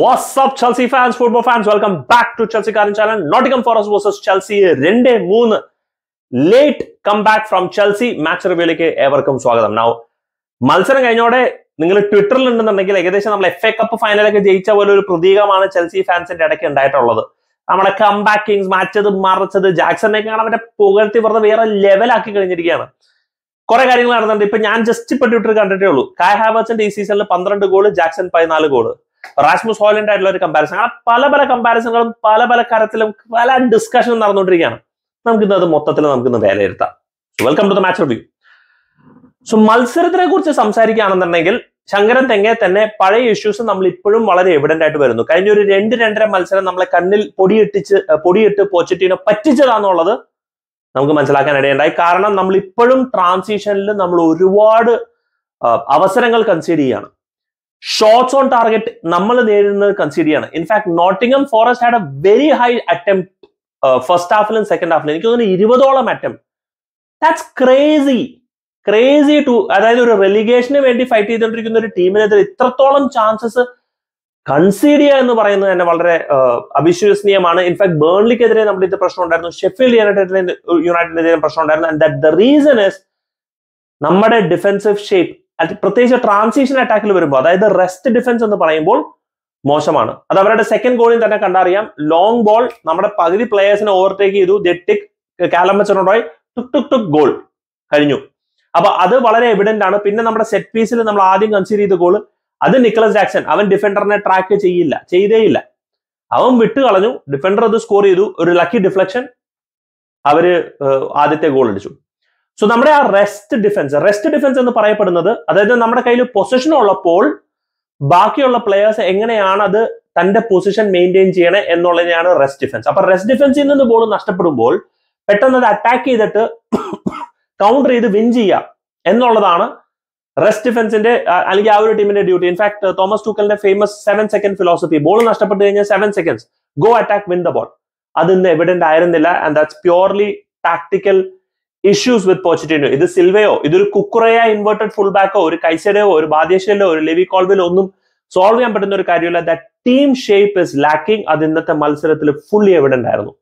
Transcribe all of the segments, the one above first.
What's up Chelsea fans football fans welcome back to Chelsea കാരൻ channel Nottingham Forest versus Chelsea രണ്ട് മൂന്ന് late come back from Chelsea match റിവ്യൂയിലേക്ക് ഏവർക്കും സ്വാഗതം now മത്സരം കഴിഞ്ഞോടെ നിങ്ങൾ ട്വിറ്ററിൽ ഉണ്ടെന്നുണ്ടെങ്കിൽ ഏകദേശം നമ്മൾ എഫ് എ കപ്പ് ഫൈനലൊക്കെ ജയിച്ച പോലെ ഒരു പ്രതീകമാണ് ചെൽസി ഫാൻസിന്റെ ഇടയ്ക്ക് ഉണ്ടായിട്ടുള്ളത് നമ്മുടെ കം ബാക്ക് കിങ്സ് മാച്ചത് മറച്ചത് ജാക്സണിനെയൊക്കെ കാണാൻ അവരെ പുകഴ്ത്തി വെറുതെ വേറെ ലെവലാക്കി കഴിഞ്ഞിരിക്കുകയാണ് കുറെ കാര്യങ്ങൾ നടന്നിട്ടുണ്ട് ഇപ്പൊ ഞാൻ ജസ്റ്റ് ഇപ്പൊ ട്വിറ്റർ കണ്ടിട്ടേ ഉള്ളൂ കായ് ഹാവേഴ്സിന്റെ ഈ സീസണിൽ പന്ത്രണ്ട് ഗോൾ ജാക്സൺ പതിനാല് ഗോള് റാസ്മസ് ഹോയിലൻഡ് ആയിട്ടുള്ള ഒരു കമ്പാരിസൺ അങ്ങനെ പല പല കമ്പാരിസണുകളും പല പല കാര്യത്തിലും പല ഡിസ്കഷനും നടന്നുകൊണ്ടിരിക്കുകയാണ് നമുക്കിന്ന് അത് മൊത്തത്തിൽ നമുക്കിന്ന് വിലയിരുത്താം welcome to the match review so മത്സരത്തിനെ കുറിച്ച് സംസാരിക്കുകയാണെന്നുണ്ടെങ്കിൽ ശങ്കരൻ തെങ്ങെ തന്നെ പഴയ ഇഷ്യൂസ് നമ്മൾ ഇപ്പോഴും വളരെ എവിഡന്റ് ആയിട്ട് വരുന്നു കഴിഞ്ഞ ഒരു രണ്ട് രണ്ടര മത്സരം നമ്മളെ കണ്ണിൽ പൊടിയിട്ടിച്ച് പൊടിയിട്ട് പോച്ചിട്ടീനോ പറ്റിച്ചതാന്നുള്ളത് നമുക്ക് മനസ്സിലാക്കാൻ ഇടയുണ്ടായി കാരണം നമ്മൾ ഇപ്പോഴും ട്രാൻസിഷനിൽ നമ്മൾ ഒരുപാട് അവസരങ്ങൾ കൺസീഡ് ചെയ്യാണ് ഷോട്ട്സ് ഓൺ ടാർഗറ്റ് നമ്മൾ നേരിടുന്നത് കൺസിഡർ ചെയ്യാണ് in fact Nottingham Forest had a very high attempt first ഹാഫിലും സെക്കൻഡ് ഹാഫിലും എനിക്ക് തോന്നുന്നു ഇരുപതോളം attempt that's crazy crazy to അതായത് ഒരു റെലിഗേഷന് വേണ്ടി ഫൈറ്റ് ചെയ്തുകൊണ്ടിരിക്കുന്ന ഒരു ടീമിനെതിരെ ഇത്രത്തോളം ചാൻസസ് കൺസീഡ് ചെയ്യുക എന്ന് പറയുന്നത് തന്നെ വളരെ uh, അവിശ്വസനീയമാണ് ഇൻഫാക്ട് ബേൺലിക്കെതിരെ നമ്മുടെ ഇത് പ്രശ്നം ഉണ്ടായിരുന്നു ഷെഫീൽഡ് യുണൈറ്റഡിനെ യുണൈറ്റഡിനെതിരെ പ്രശ്നം ഉണ്ടായിരുന്നു and that the reason is നമ്മുടെ ഡിഫൻസീവ് ഷേപ്പ് പ്രത്യേകിച്ച് ട്രാൻസിഷൻ അറ്റാക്കിൽ വരുമ്പോൾ അതായത് റെസ്റ്റ് ഡിഫൻസ് എന്ന് പറയുമ്പോൾ മോശമാണ് അത് അവരുടെ സെക്കൻഡ് ഗോളിൽ തന്നെ കണ്ടറിയാം ലോങ് ബോൾ നമ്മുടെ പകുതി പ്ലേയേഴ്സിനെ ഓവർടേക്ക് ചെയ്തു ജെട്ടിക് കാലംബച്ചറോയ് ടുക് ടുക് ടുക് ഗോൾ കഴിഞ്ഞു അപ്പൊ അത് വളരെ എവിഡന്റ് ആണ് പിന്നെ നമ്മുടെ സെറ്റ് പീസിൽ നമ്മൾ ആദ്യം കൺസിഡർ ചെയ്ത ഗോള് അത് നിക്കലസ് ജാക്സൺ അവൻ ഡിഫൻഡറിനെ ട്രാക്ക് ചെയ്യില്ല ചെയ്തേയില്ല അവൻ വിട്ട് കളഞ്ഞു ഡിഫൻഡർ അത് സ്കോർ ചെയ്തു ഒരു ലക്കി ഡിഫ്ലക്ഷൻ അവര് ആദ്യത്തെ ഗോൾ അടിച്ചു സോ നമ്മുടെ ആ റെസ്റ്റ് ഡിഫൻസ് റെസ്റ്റ് ഡിഫൻസ് എന്ന് പറയപ്പെടുന്നത് അതായത് നമ്മുടെ കയ്യിൽ പൊസിഷൻ ഉള്ളപ്പോൾ ബാക്കിയുള്ള പ്ലെയേഴ്സ് എങ്ങനെയാണ് അത് തന്റെ പൊസിഷൻ മെയിൻറ്റെയിൻ ചെയ്യണേ എന്നുള്ളതിനെയാണ് റെസ്റ്റ് ഡിഫൻസ് അപ്പൊ റെസ്റ്റ് ഡിഫൻസിൽ നിന്ന് ബോൾ നഷ്ടപ്പെടുമ്പോൾ പെട്ടെന്ന് അത് അറ്റാക്ക് ചെയ്തിട്ട് കൗണ്ടർ ചെയ്ത് വിൻ ചെയ്യുക എന്നുള്ളതാണ് റെസ്റ്റ് ഡിഫൻസിന്റെ അല്ലെങ്കിൽ ആ ഒരു ടീമിന്റെ ഡ്യൂട്ടി ഇൻഫാക്ട് തോമസ് ടൂക്കലിന്റെ famous seven second philosophy ball നഷ്ടപ്പെട്ട് കഴിഞ്ഞാൽ seven seconds go attack win the ball അത് ഇന്ന് എവിഡന്റ് ആയിരുന്നില്ല and that's purely tactical issues with Pochettino ഇത് സിൽവയോ ഇതൊരു കുക്കുറയ ഇൻവേർട്ടഡ് ഫുൾ ബാക്കോ ഒരു കൈസഡയോ ഒരു ബാധ്യശയിലോ ഒരു ലെവി കോൾവിലോ ഒന്നും സോൾവ് ചെയ്യാൻ പറ്റുന്ന ഒരു കാര്യമല്ല the team shape is lacking അത് ഇന്നത്തെ മത്സരത്തിൽ ഫുള്ളി എവിഡന്റ് ആയിരുന്നു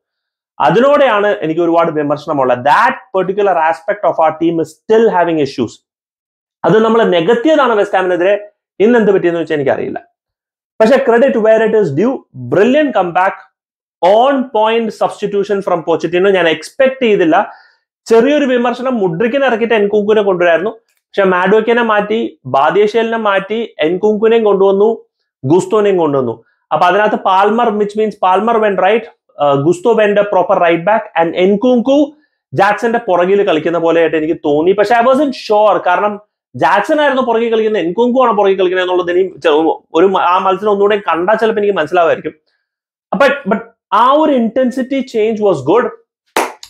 അതിനോടെയാണ് എനിക്ക് ഒരുപാട് വിമർശനമുള്ളത് ദാറ്റ് പെർട്ടിക്കുലർ ആസ്പെക്ട് ഓഫ് ആ team is still having issues അത് നമ്മൾ നെഗറ്റീവാണ് വെസ്റ്റാമിനെതിരെ ഇന്ന് എന്ത് പറ്റിയെന്ന് വെച്ചാൽ എനിക്കറിയില്ല പക്ഷെ credit where it is due brilliant come back on point substitution from Pochettino ഞാൻ എക്സ്പെക്ട് ചെയ്തില്ല ചെറിയൊരു വിമർശനം മുഡ്രിക്കിനെ ഇറക്കിയിട്ട് എൻകുങ്കുനെ കൊണ്ടുവരായിരുന്നു പക്ഷെ മാഡോക്കിനെ മാറ്റി ബാദ്യശേലിനെ മാറ്റി എൻകുങ്കുനെയും കൊണ്ടുവന്നു ഗുസ്തോനെയും കൊണ്ടുവന്നു അപ്പൊ അതിനകത്ത് Palmer which means Palmer went right uh, Gusto the proper right back and Nkunku ജാക്സന്റെ പുറകിൽ കളിക്കുന്ന പോലെയായിട്ട് എനിക്ക് തോന്നി പക്ഷെ ഐ വാസ് ഇൻ ഷോർ കാരണം ജാക്സൺ ആയിരുന്നു പുറകിൽ കളിക്കുന്നത് എൻകുങ്കു ആണ് പുറകിൽ കളിക്കുന്നത് എന്നുള്ളത് ഇനി ഒരു ആ മത്സരം ഒന്നുകൂടെ കണ്ടാൽ ചിലപ്പോൾ എനിക്ക് മനസ്സിലാവായിരിക്കും ബട്ട് ബട്ട് ആ ഒരു intensity change was good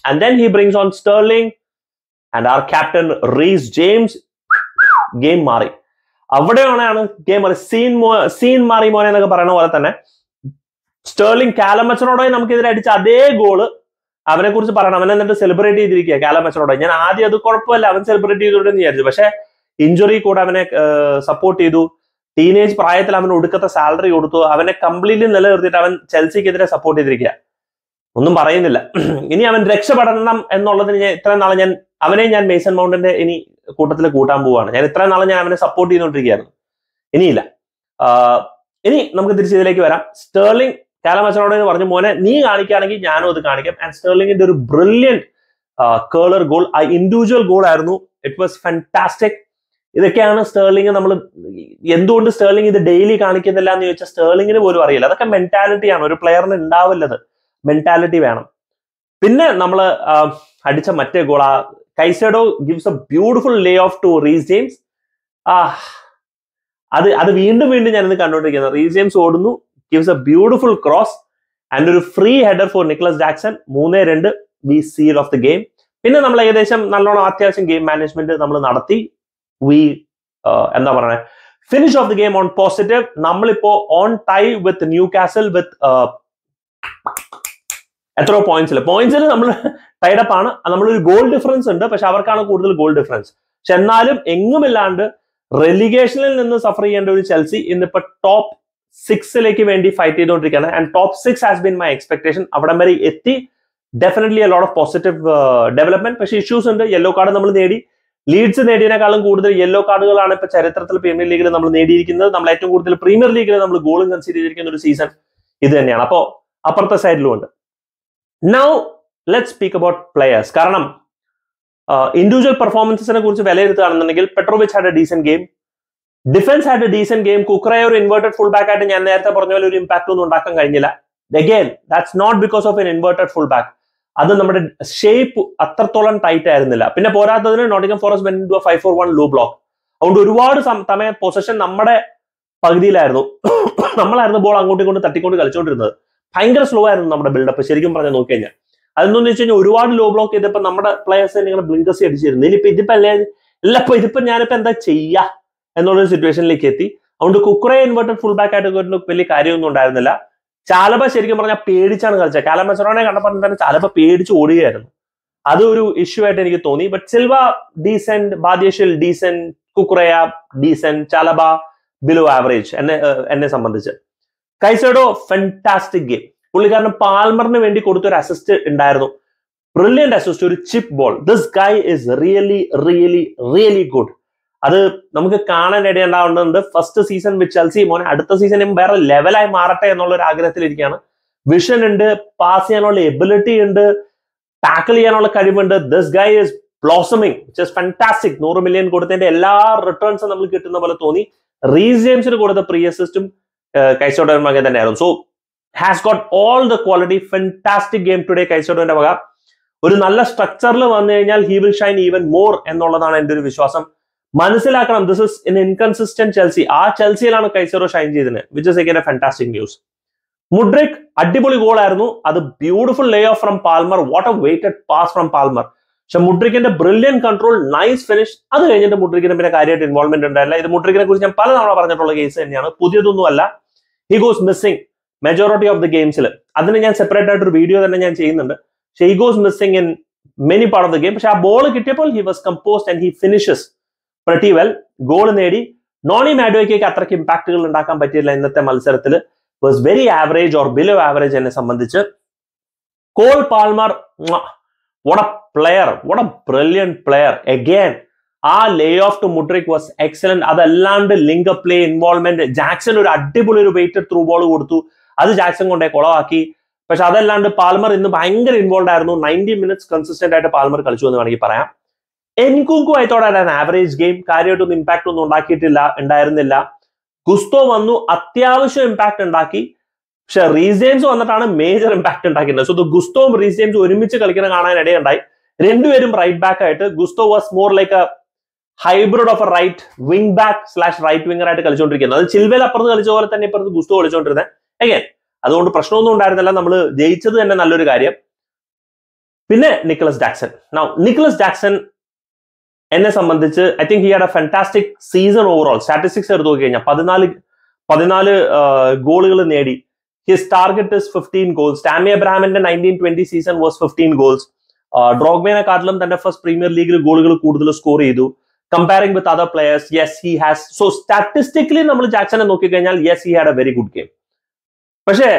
And then he brings on Sterling and our captain Reese James. Game മാറി അവിടെയാണ് ഗെയിം മാറി സീൻ സീൻ മാറി മോനെ എന്നൊക്കെ പറയുന്ന പോലെ തന്നെ സ്റ്റേർലിംഗ് കാലമച്ചനോടെ നമുക്കെതിരെ അടിച്ച അതേ ഗോള് അവനെ കുറിച്ച് പറയണം അവൻ എന്നിട്ട് സെലിബ്രേറ്റ് ചെയ്തിരിക്കുക കാലമച്ചനോടെ ഞാൻ ആദ്യം അത് കുഴപ്പമില്ല അവൻ സെലിബ്രേറ്റ് ചെയ്തോണ്ടെന്ന് വിചാരിച്ചു പക്ഷെ ഇഞ്ചുറി കൂടെ അവനെ സപ്പോർട്ട് ചെയ്തു ടീനേജ് പ്രായത്തിൽ അവന് ഒടുക്കത്തെ സാലറി കൊടുത്തു അവനെ കംപ്ലീറ്റ്ലി നിലനിർത്തിയിട്ട് അവൻ ചെൽസിക്കെതിരെ സപ്പോർട്ട് ചെയ്തിരിക്കുക ഒന്നും പറയുന്നില്ല ഇനി അവൻ രക്ഷപ്പെടണം എന്നുള്ളതിന് ഞാൻ ഇത്രയും നാളെ ഞാൻ അവനെ ഞാൻ മേസൺ മൗണ്ടിന്റെ ഇനി കൂട്ടത്തിൽ കൂട്ടാൻ പോവാണ് ഞാൻ ഇത്രയും നാളെ ഞാൻ അവനെ സപ്പോർട്ട് ചെയ്തുകൊണ്ടിരിക്കുകയായിരുന്നു ഇനിയില്ല ഇനി നമുക്ക് ഇതിലേക്ക് വരാം സ്റ്റേർലിംഗ് കാലമച്ചനോട് എന്ന് പറഞ്ഞു മോനെ നീ കാണിക്കുകയാണെങ്കിൽ ഞാനും അത് കാണിക്കാം ആൻഡ് സ്റ്റേർലിംഗിന്റെ ഒരു ബ്രില്യൻ കേളർ ഗോൾ ആ ഇൻഡിവിജ്വൽ ഗോൾ ആയിരുന്നു ഇറ്റ് വാസ് ഫാന്റാസ്റ്റിക് ഇതൊക്കെയാണ് സ്റ്റേർലിംഗ് നമ്മൾ എന്തുകൊണ്ട് സ്റ്റേർലിംഗ് ഇത് ഡെയിലി കാണിക്കുന്നില്ല എന്ന് ചോദിച്ചാൽ സ്റ്റേർലിംഗിന് പോലും അറിയില്ല അതൊക്കെ മെന്റാലിറ്റിയാണ് ഒരു പ്ലെയറിന് ഉണ്ടാവില്ലത് മെന്റാലിറ്റി വേണം പിന്നെ നമ്മൾ അടിച്ച മറ്റേ ഗോൾ ആ Caicedo gives a beautiful lay off to Reece James ആ അത് അത് വീണ്ടും വീണ്ടും ഞാനിത് കണ്ടുകൊണ്ടിരിക്കുന്നത് റീസ് ജെയിംസ് ഓടുന്നു gives a beautiful cross and ഒരു free header for Nicolas Jackson മൂന്ന് രണ്ട് we seal off the game പിന്നെ നമ്മൾ ഏകദേശം നല്ലോണം അത്യാവശ്യം ഗെയിം മാനേജ്മെന്റ് നമ്മൾ നടത്തി വി എന്താ പറയുന്നത് finish off the game on positive നമ്മളിപ്പോ on tie with Newcastle with എത്രയോ പോയിന്റ്സിൽ പോയിന്റ്സിൽ നമ്മൾ ടൈഡപ്പ് ആണ് നമ്മളൊരു ഗോൾ ഡിഫറൻസ് ഉണ്ട് പക്ഷെ അവർക്കാണ് കൂടുതൽ ഗോൾ ഡിഫറൻസ് പക്ഷെ എന്നാലും എങ്ങുമില്ലാണ്ട് റെലിഗേഷനിൽ നിന്ന് സഫർ ചെയ്യേണ്ട ഒരു ചെൽസി ഇന്നിപ്പോ ടോപ്പ് സിക്സിലേക്ക് വേണ്ടി ഫൈറ്റ് ചെയ്തുകൊണ്ടിരിക്കുകയാണ് and top six has been my expectation അവിടെ വരെ എത്തി definitely a lot of positive development പക്ഷെ ഇഷ്യൂസ് ഉണ്ട് യെല്ലോ കാർഡ് നമ്മൾ നേടി ലീഡ്സ് നേടിയതിനേക്കാളും കൂടുതൽ യെല്ലോ കാർഡുകളാണ് ഇപ്പൊ ചരിത്രത്തിൽ പ്രീമിയർ ലീഗിൽ നമ്മൾ നേടിയിരിക്കുന്നത് നമ്മൾ ഏറ്റവും കൂടുതൽ പ്രീമിയർ ലീഗിൽ നമ്മൾ ഗോളും കൺസീഡ് ചെയ്തിരിക്കുന്ന ഒരു സീസൺ ഇത് തന്നെയാണ് അപ്പോൾ അപ്പുറത്തെ സൈഡിലും ഉണ്ട് now let speak about players കാരണം ഇൻഡിവിജ്വൽ പെർഫോമൻസിനെ കുറിച്ച് വിലയിരുത്തുകയാണെന്നുണ്ടെങ്കിൽ Petrovic had a decent game defence had a decent game കുക്കറെ ഒരു ഇൻവേർട്ടഡ് ഫുൾ ബാക്ക് ആയിട്ട് ഞാൻ നേരത്തെ പറഞ്ഞ പോലെ ഒരു ഇമ്പാക്ട് ഒന്നും ഉണ്ടാക്കാൻ കഴിഞ്ഞില്ല again that's not because of an inverted full back അത് നമ്മുടെ ഷേപ്പ് അത്രത്തോളം ടൈറ്റ് ആയിരുന്നില്ല പിന്നെ പോരാത്തതിന് Nottingham Forest went two five four one low block അതുകൊണ്ട് ഒരുപാട് സമയം പൊസിഷൻ നമ്മുടെ പകുതിയിലായിരുന്നു നമ്മളായിരുന്നു ബോൾ അങ്ങോട്ടും ഇങ്ങോട്ടും തട്ടിക്കൊണ്ട് കളിച്ചുകൊണ്ടിരുന്നത് ഭയങ്കര സ്ലോ ആയിരുന്നു നമ്മുടെ ബിൽഡപ്പ് ശരിക്കും പറഞ്ഞാൽ നോക്കി കഴിഞ്ഞാൽ അതെന്താണെന്ന് വെച്ച് കഴിഞ്ഞാൽ ഒരുപാട് ലോ ബ്ലോക്ക് ചെയ്തപ്പോൾ നമ്മുടെ പ്ലേയേഴ്സിനെ ഇങ്ങനെ ബ്ലിങ്കസ് അടിച്ചിരുന്നു ഇനിയിപ്പോ ഇതിപ്പോ അല്ലേ ഇല്ല ഇതിപ്പോ ഇതിപ്പോൾ ഞാനിപ്പോൾ എന്താ ചെയ്യാ എന്നുള്ള സിറ്റുവേഷനിലേക്ക് എത്തി അതുകൊണ്ട് കുക്കറെ ഇൻവേർട്ടഡ് ഫുൾ ബാക്ക് ആയിട്ട് ഒരു വലിയ കാര്യമൊന്നും ഉണ്ടായിരുന്നില്ല ചാലബ ശരിക്കും പറഞ്ഞാൽ പേടിച്ചാണ് കളിച്ചത് കാലമസറോണെ കണ്ടപ്പോൾ തന്നെ ചാലബ പേടിച്ച് ഓടുകയായിരുന്നു അത് ഒരു ഇഷ്യൂ ആയിട്ട് എനിക്ക് തോന്നി ബട്ട് സിൽവ ഡീസെന്റ് ബാദ്യഷിൽ decent Cucurella decent Chalobah below average എന്നെ എന്നെ സംബന്ധിച്ച് കൈസേഡോ ഫെന്റാസ്റ്റിക് ഗെയിം പുള്ളിക്കാരന് പാൽമറിന് വേണ്ടി കൊടുത്തൊരു അസിസ്റ്റ് ഉണ്ടായിരുന്നു ബ്രില്യന്റ് അസിസ്റ്റ് ഒരു chip ball this guy is really really really good അത് നമുക്ക് കാണാൻ ഇടയുണ്ടാവുന്നുണ്ട് ഫസ്റ്റ് സീസൺ വിച്ച് അൽസി മോനെ അടുത്ത സീസണിൽ വേറെ ലെവലായി മാറട്ടെ എന്നുള്ള ഒരു ആഗ്രഹത്തിലിരിക്കുകയാണ് വിഷൻ ഉണ്ട് പാസ് ചെയ്യാനുള്ള എബിലിറ്റി ഉണ്ട് ടാക്കിൾ ചെയ്യാനുള്ള കഴിവുണ്ട് this guy is blossoming just fantastic നൂറ് മില്യൺ കൊടുത്തതിന്റെ എല്ലാ റിട്ടേൺസും നമ്മൾ കിട്ടുന്ന പോലെ തോന്നി റീസ് ജെയിംസിന് കൊടുത്ത പ്രീ അസിസ്റ്റും കൈസോട്ടോയുടെ മകൻ തന്നെയായിരുന്നു so has got all the quality fantastic game today കൈസോഡോന്റെ വക ഒരു നല്ല സ്ട്രക്ചറിൽ വന്നു കഴിഞ്ഞാൽ he will shine even more എന്നുള്ളതാണ് എൻ്റെ ഒരു വിശ്വാസം മനസ്സിലാക്കണം this is in inconsistent Chelsea ആ ചെൽസിയിലാണ് കൈസറോ ഷൈൻ ചെയ്തത് which is again a fantastic news Mudryk അടിപൊളി ഗോൾ ആയിരുന്നു അത് beautiful lay off from Palmer what a weighted pass from Palmer പക്ഷെ മുഡ്രിക്കിന്റെ ബ്രില്യൻ കൺട്രോൾ നൈസ് ഫിനിഷ് അത് കഴിഞ്ഞിട്ട് മുഡ്രിക്കിന് പിന്നെ കാര്യമായിട്ട് ഇൻവോൾവ്മെന്റ് ഉണ്ടായില്ല ഇത് മുഡ്രിക്കിനെ കുറിച്ച് ഞാൻ പല തവണ പറഞ്ഞിട്ടുള്ള കേസ് തന്നെയാണ് പുതിയതൊന്നുമല്ല he goes missing majority of the ഗെയിംസിൽ അതിന് ഞാൻ സെപ്പറേറ്റ് ആയിട്ട് ഒരു വീഡിയോ തന്നെ ഞാൻ ചെയ്യുന്നുണ്ട് പക്ഷെ he goes missing in many part of the game പക്ഷെ ആ ബോൾ കിട്ടിയപ്പോൾ he was composed and he finishes pretty well goal നേടി നോണി മാഡോയ്ക്ക് അത്രയ്ക്ക് ഇമ്പാക്ടുകൾ ഉണ്ടാക്കാൻ പറ്റിയില്ല ഇന്നത്തെ മത്സരത്തിൽ was very average or below average എന്നെ സംബന്ധിച്ച് Cole Palmer what a player what a brilliant player again ആ lay off to Mudryk was excellent അതല്ലാണ്ട് ലിങ്ക് പ്ലേ ഇൻവോൾവ്മെന്റ് ജാക്സൺ ഒരു അടിപൊളി ഒരു വെയിറ്റഡ് ത്രൂ ബോൾ കൊടുത്തു അത് ജാക്സൺ കൊണ്ടേ കുളവാക്കി പക്ഷെ അതല്ലാണ്ട് പാൽമർ ഇന്ന് ഭയങ്കര ഇൻവോൾവ് ആയിരുന്നു നയൻറ്റി മിനിറ്റ്സ് കൺസിസ്റ്റന്റ് ആയിട്ട് പാൽമർ കളിച്ചു എന്ന് വേണമെങ്കിൽ പറയാം എൻകുങ്കു ആയിത്തോടെ ആവറേജ് ഗെയിം കാര്യമായിട്ടൊന്നും ഇമ്പാക്ട് ഒന്നും ഉണ്ടാക്കിയിട്ടില്ല ഉണ്ടായിരുന്നില്ല ഗുസ്തോ വന്നു അത്യാവശ്യം ഇമ്പാക്ട് ഉണ്ടാക്കി പക്ഷെ റീസെയിംസ് വന്നിട്ടാണ് മേജർ ഇമ്പാക്ട് ഉണ്ടാക്കിയിരുന്നത് സോ ദ ഗുസ്തോവും റീസെയിംസ് ഒരുമിച്ച് കളിക്കുന്ന കാണാൻ ഇടയുണ്ടായി രണ്ടുപേരും റൈറ്റ് ബാക്ക് ആയിട്ട് Gusto was more like a hybrid of right wing back slash right winger ആയിട്ട് കളിച്ചുകൊണ്ടിരിക്കുന്നത് അത് ചിൽവേൽ അപ്പുറത്ത് കളിച്ച പോലെ തന്നെ ഇപ്പുറത്ത് ഗുസ്തോ കളിച്ചോണ്ടിരുന്നത് അഗൈൻ അതുകൊണ്ട് പ്രശ്നമൊന്നും ഉണ്ടായിരുന്നില്ല നമ്മൾ ജയിച്ചത് തന്നെ നല്ലൊരു കാര്യം പിന്നെ Nicolas Jackson now Nicolas Jackson എന്നെ സംബന്ധിച്ച് I think he had a fantastic season overall statistics എടുത്തു നോക്കി കഴിഞ്ഞാൽ പതിനാല് പതിനാല് ഗോളുകൾ നേടി his target is fifteen goals Tammy അബ്രാമിന്റെ nineteen twenty season was fifteen goals കാട്ടിലും തന്റെ ഫസ്റ്റ് പ്രീമിയർ ലീഗിൽ ഗോളുകൾ കൂടുതൽ സ്കോർ ചെയ്തു comparing with other players yes he has so statistically നമ്മൾ ജാക്സനെ നോക്കിക്കഴിഞ്ഞാൽ yes he had a very good game പക്ഷേ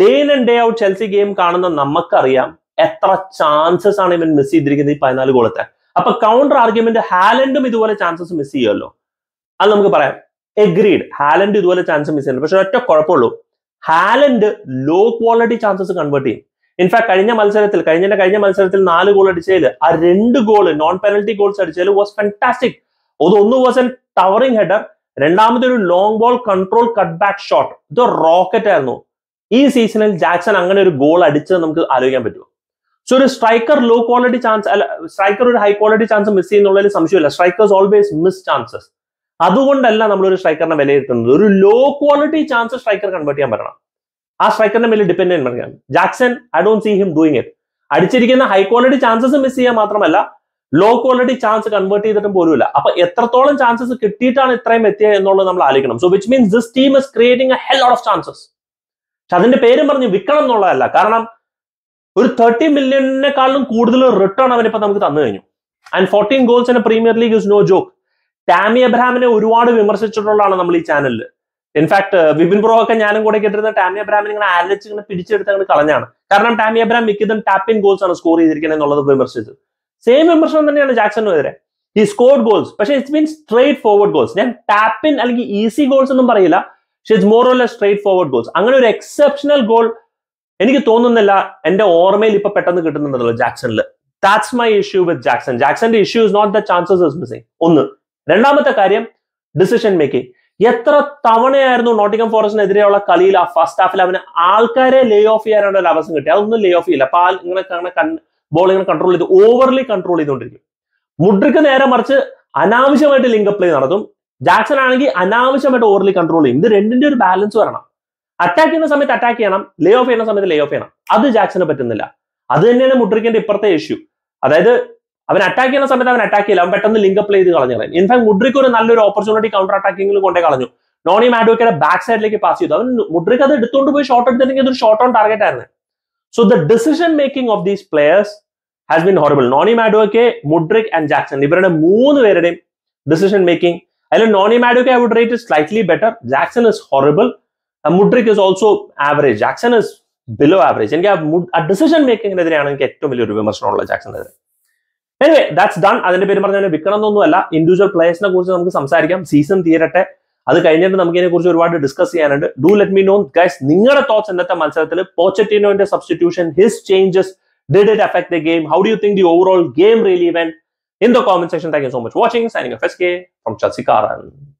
day in and day out Chelsea game കാണുന്ന നമുക്കറിയാം എത്ര ചാൻസസ് ആണ് ഇവൻ മിസ് ചെയ്തിരിക്കുന്നത് ഈ പതിനാല് ഗോളത്തെ അപ്പൊ കൗണ്ടർ ആർഗ്യുമെന്റ് ഹാലൻഡും ഇതുപോലെ ചാൻസസ് മിസ് ചെയ്യുമല്ലോ അത് നമുക്ക് പറയാം എഗ്രീഡ് ഹാലൻഡ് ഇതുപോലെ ചാൻസ് മിസ് ചെയ്യുന്നുണ്ട് പക്ഷെ ഒറ്റ കുഴപ്പമുള്ളൂ Haaland low quality chances convert ചെയ്യും ഇൻഫാക്ട് കഴിഞ്ഞ മത്സരത്തിൽ കഴിഞ്ഞ കഴിഞ്ഞ മത്സരത്തിൽ നാല് ഗോൾ അടിച്ചതിൽ ആ രണ്ട് ഗോൾ നോൺ പെനൽറ്റി ഗോൾസ് അടിച്ചതിൽ വാസ് ഫാന്റാസ്റ്റിക് അത് ഒന്ന് വാസ് എൻ ടവറിംഗ് ഹെഡർ രണ്ടാമത്തെ ഒരു long ball control cut back shot ഇത് റോക്കറ്റ് ആയിരുന്നു ഈ സീസണിൽ ജാക്സൺ അങ്ങനെ ഒരു ഗോൾ അടിച്ചത് നമുക്ക് ആലോചിക്കാൻ പറ്റുമോ സോ ഒരു സ്ട്രൈക്കർ ലോ ക്വാളിറ്റി ചാൻസ് അല്ല സ്ട്രൈക്കർ ഒരു ഹൈ ക്വാളിറ്റി ചാൻസ് മിസ് ചെയ്യുന്നുള്ളതിൽ സംശയമില്ല സ്ട്രൈക്കേഴ്സ് ഓൾവേസ് മിസ് ചാൻസസ് അതുകൊണ്ടല്ല നമ്മൾ ഒരു സ്ട്രൈക്കറിനെ വിലയിരുത്തുന്നത് ഒരു low quality chance striker convert ചെയ്യാൻ പറ്റണം ആ സ്ട്രൈക്കറിന്റെ മേലെ ഡിപ്പെൻഡന്റ് പറയാം Jackson I don't see him doing it അടിച്ചിരിക്കുന്ന ഹൈ ക്വാളിറ്റി ചാൻസസ് മിസ് ചെയ്യാൻ മാത്രമല്ല ലോ ക്വാളിറ്റി ചാൻസ് കൺവേർട്ട് ചെയ്തിട്ടും പോലുമില്ല അപ്പൊ എത്രത്തോളം ചാൻസസ് കിട്ടിയിട്ടാണ് ഇത്രയും എത്തിയത് എന്നുള്ളത് നമ്മൾ ആലോചിക്കണം so which means this team is creating a hell of chances പക്ഷെ അതിന്റെ പേരും പറഞ്ഞ് വിൽക്കണം എന്നുള്ളതല്ല കാരണം ഒരു തേർട്ടി മില്യണിനെക്കാളും കൂടുതൽ റിട്ടേൺ അവനിപ്പോ നമുക്ക് തന്നു കഴിഞ്ഞു and fourteen goals in Premier League is no joke Tammy അബ്രഹാമിനെ ഒരുപാട് വിമർശിച്ചിട്ടുള്ളതാണ് നമ്മൾ ഈ ചാനലിൽ ഇൻഫാക്ട് uh, വിപിൻ ബ്രോ ഒക്കെ ഞാനും കൂടെ കേട്ടിരുന്ന ടാമി അബ്രാമിനെ ഇങ്ങനെ ആലോചിച്ച് ഇങ്ങനെ പിടിച്ചെടുത്ത് അങ്ങനെ കളഞ്ഞാണ് കാരണം ടാമി അബ്രാം മിക്കതും ടാപ്പിൻ ഗോൾസ് ആണ് സ്കോർ ചെയ്തിരിക്കുന്നത് എന്നുള്ളത് വിമർശിച്ചത് സെയിം വിമർശനം തന്നെയാണ് ജാക്സണും എതിരെ ഈ സ്കോർഡ് ഗോൾസ് പക്ഷെ it's means straight forward goals ഞാൻ ടാപ്പിൻ അല്ലെങ്കിൽ ഈസി ഗോൾസ് ഒന്നും പറയില്ല പക്ഷെ it's more or straight forward goals അങ്ങനെ ഒരു എക്സെപ്ഷണൽ ഗോൾ എനിക്ക് തോന്നുന്നില്ല എന്റെ ഓർമ്മയിൽ ഇപ്പൊ പെട്ടെന്ന് കിട്ടുന്നുണ്ടല്ലോ ജാക്സണിൽ that's my issue with Jackson ജാക്സന്റെ issue not the chances is missing ഒന്ന് രണ്ടാമത്തെ കാര്യം ഡിസിഷൻ മേക്കിംഗ് എത്ര തവണയായിരുന്നു നോട്ടിംഗം ഫോറസ്റ്റിനെതിരെയുള്ള കളിയിൽ ആ ഫസ്റ്റ് ഹാഫിൽ അവന് ആൾക്കാരെ ലേ ഓഫ് ചെയ്യാനുള്ള ഒരു അവസരം കിട്ടി അതൊന്നും ലേ ഓഫ് ചെയ്യില്ല അപ്പൊ ആ ഇങ്ങനെ ബോൾ ഇങ്ങനെ കൺട്രോൾ ചെയ്ത് ഓവർലി കൺട്രോൾ ചെയ്തുകൊണ്ടിരിക്കും മുഡ്രിക്ക് നേരെ മറിച്ച് അനാവശ്യമായിട്ട് ലിങ്ക് പ്ലേ നടത്തും ജാക്സൺ ആണെങ്കിൽ അനാവശ്യമായിട്ട് ഓവർലി കൺട്രോൾ ചെയ്യും ഇത് രണ്ടിന്റെ ഒരു ബാലൻസ് വരണം അറ്റാക്ക് ചെയ്യുന്ന സമയത്ത് അറ്റാക്ക് ചെയ്യണം ലേ ഓഫ് ചെയ്യുന്ന സമയത്ത് ലേ ഓഫ് ചെയ്യണം അത് ജാക്സന് പറ്റുന്നില്ല അത് തന്നെയാണ് മുഡ്രിക്കിന്റെ ഇപ്പുറത്തെ ഇഷ്യൂ അതായത് അവൻ അറ്റാക്ക് ചെയ്യുന്ന സമയത്ത് അവൻ അറ്റാക്ക് ചെയ്യില്ല അവൻ പെട്ടെന്ന് ലിങ്കപ്പ് ചെയ്ത് കളഞ്ഞു കളയും ഇൻഫാക്ട് മുഡ്രിക്ക് ഒരു നല്ലൊരു ഓപ്പർച്യൂണിറ്റി കൗണ്ടർ അറ്റാക്കിംഗിൽ കൊണ്ടേ കളഞ്ഞു നോണി മാഡോക്കയുടെ ബാക്ക് സൈഡിലേക്ക് പാസ് ചെയ്തു അവൻ മുഡ്രിക്ക് അത് എടുത്തുകൊണ്ട് പോയി ഷോട്ട് എടുത്തിട്ടുണ്ടെങ്കിൽ ഒരു ഷോട്ട് ഓൺ ടാർഗറ്റ് ആയിരുന്നു so the decision making of these players has been horrible Noni Madueke Mudryk and Jackson ഇവരുടെ മൂന്ന് പേരുടെയും ഡിസിഷൻ മേക്കിംഗ് അതിൽ Noni Madueke I would rate is slightly better Jackson is horrible Mudryk is also average Jackson is below average എനിക്ക് ആ decision മേക്കിംഗിനെതിരെയാണ് എനിക്ക് ഏറ്റവും വലിയൊരു വിമർശനമുള്ള ജാക്സൺ എതിരെ എനിവേ ദാറ്റ്സ് ഡൺ അതിന്റെ പേര് പറഞ്ഞാൽ വിൽക്കണമെന്നൊന്നുമല്ല ഇൻഡിവിജ്വൽ പ്ലേയേഴ്സിനെ കുറിച്ച് നമുക്ക് സംസാരിക്കാം സീസൺ തീരട്ടെ അത് കഴിഞ്ഞിട്ട് നമുക്ക് ഇതിനെ കുറിച്ച് ഒരുപാട് ഡിസ്കസ് ചെയ്യാനുണ്ട് do let me know guys നിങ്ങളുടെ തോട്ട്സ് ഇന്നത്തെ മത്സരത്തിൽ പോച്ചറ്റിനോന്റെ substitution his changes did it effect the game how do you think the overall game relevant in the comment section thank you so much watching signing from ചസികാറൻ